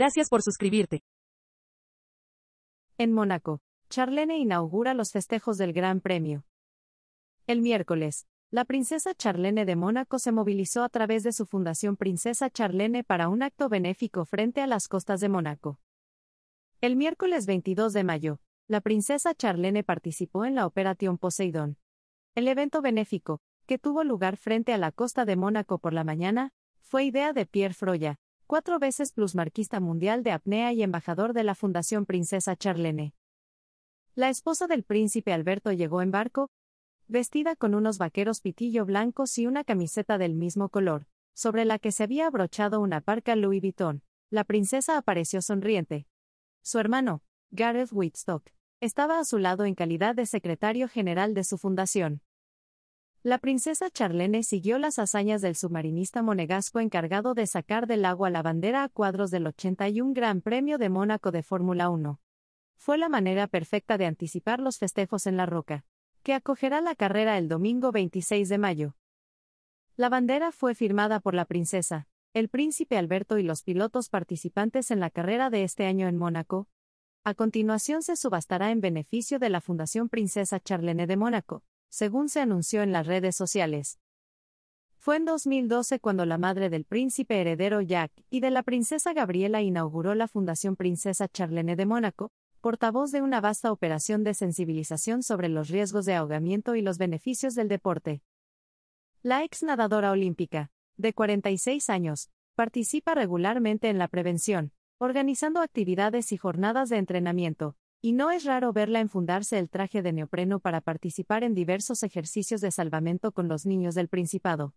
Gracias por suscribirte. En Mónaco, Charlene inaugura los festejos del Gran Premio. El miércoles, la princesa Charlene de Mónaco se movilizó a través de su fundación Princesa Charlene para un acto benéfico frente a las costas de Mónaco. El miércoles 22 de mayo, la princesa Charlene participó en la Operación Poseidón. El evento benéfico, que tuvo lugar frente a la costa de Mónaco por la mañana, fue idea de Pierre Froya, cuatro veces plusmarquista mundial de apnea y embajador de la Fundación Princesa Charlene. La esposa del príncipe Alberto llegó en barco, vestida con unos vaqueros pitillo blancos y una camiseta del mismo color, sobre la que se había abrochado una parca Louis Vuitton. La princesa apareció sonriente. Su hermano, Gareth Whitstock, estaba a su lado en calidad de secretario general de su fundación. La princesa Charlene siguió las hazañas del submarinista monegasco encargado de sacar del agua la bandera a cuadros del 81 Gran Premio de Mónaco de Fórmula 1. Fue la manera perfecta de anticipar los festejos en la roca, que acogerá la carrera el domingo 26 de mayo. La bandera fue firmada por la princesa, el príncipe Alberto y los pilotos participantes en la carrera de este año en Mónaco. A continuación se subastará en beneficio de la Fundación Princesa Charlene de Mónaco según se anunció en las redes sociales. Fue en 2012 cuando la madre del príncipe heredero Jack y de la princesa Gabriela inauguró la Fundación Princesa Charlene de Mónaco, portavoz de una vasta operación de sensibilización sobre los riesgos de ahogamiento y los beneficios del deporte. La ex nadadora olímpica, de 46 años, participa regularmente en la prevención, organizando actividades y jornadas de entrenamiento, y no es raro verla enfundarse el traje de neopreno para participar en diversos ejercicios de salvamento con los niños del Principado.